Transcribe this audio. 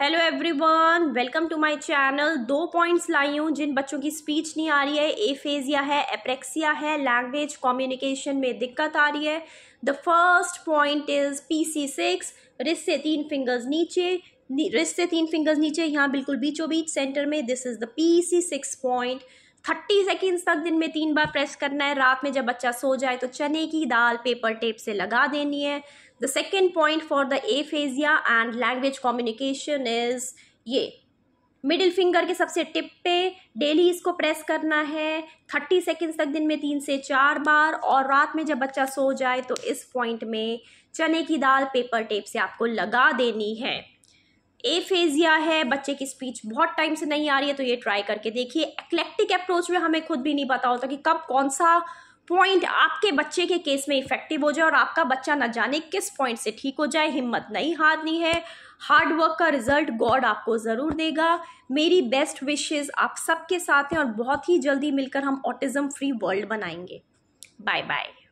hello everyone welcome to my channel दो points लाई हूँ जिन बच्चों की स्पीच नहीं आ रही है एफेजिया है एप्रेक्सिया है लैंग्वेज कम्युनिकेशन में दिक्कत आ रही है the first point is PC six wrist से तीन फिंगर्स नीचे रिस्ट से तीन फिंगर्स नीचे यहाँ बिल्कुल बीचों बीच सेंटर में this is the C six point thirty seconds तक दिन में तीन बार प्रेस करना है रात में जब बच्चा सो जाए तो चने की दाल पेपर टेप से लगा देनी है the second point for the aphasia and language communication is ये मिडिल फिंगर के सबसे टिप पे डेली इसको प्रेस करना है थर्टी सेकेंड्स तक दिन में तीन से चार बार और रात में जब बच्चा सो जाए तो इस पॉइंट में चने की दाल पेपर टेप से आपको लगा देनी है एफेजिया है बच्चे की स्पीच बहुत टाइम से नहीं आ रही है तो ये ट्राई करके देखिए एक्लेक्टिक अप्रोच में हमें खुद भी नहीं पता होता कि कब कौन सा पॉइंट आपके बच्चे के केस में इफेक्टिव हो जाए और आपका बच्चा ना जाने किस पॉइंट से ठीक हो जाए हिम्मत नहीं हारनी है हार्ड वर्क का रिजल्ट गॉड आपको ज़रूर देगा मेरी बेस्ट विशेज़ आप सबके साथ हैं और बहुत ही जल्दी मिलकर हम ऑटिज़म फ्री वर्ल्ड बनाएंगे बाय बाय